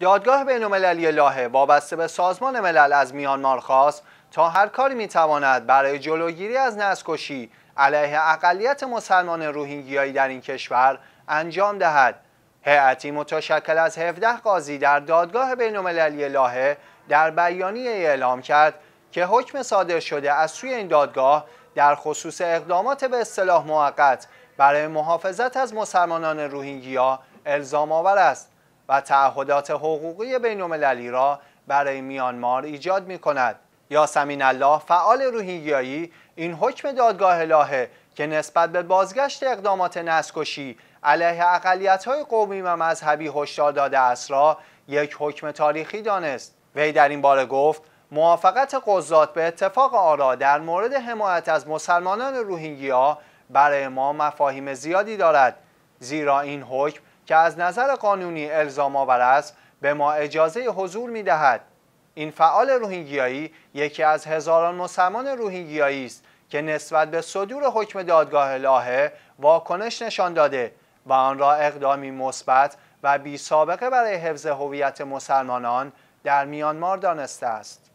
دادگاه بین المللی لاهه وابسته به سازمان ملل از میانمار خواست تا هر کاری میتواند برای جلوگیری از نسکشی علیه اقلیت مسلمان روهینگیایی در این کشور انجام دهد. هیئتی متشکل از 17 قاضی در دادگاه بین المللی لاهه در بیانیه اعلام کرد که حکم صادر شده از سوی این دادگاه در خصوص اقدامات به اصطلاح موقت برای محافظت از مسلمانان روهینگیا الزام آور است. و تعهدات حقوقی بین‌المللی را برای میانمار ایجاد می کند. یاسمین الله فعال روهینگیایی این حکم دادگاه لاهه که نسبت به بازگشت اقدامات نسکشی علیه اقلیت‌های قومی و مذهبی هشدار داده است را یک حکم تاریخی دانست وی در این باره گفت موافقت قضات به اتفاق آرا در مورد حمایت از مسلمانان روهینگیا برای ما مفاهیم زیادی دارد زیرا این حکم که از نظر قانونی الزام آور است به ما اجازه حضور می دهد. این فعال روهینگیایی یکی از هزاران مسلمان روهینگیایی است که نسبت به صدور حکم دادگاه لاهه واکنش نشان داده و آن را اقدامی مثبت و بی سابقه برای حفظ هویت مسلمانان در میانمار دانسته است.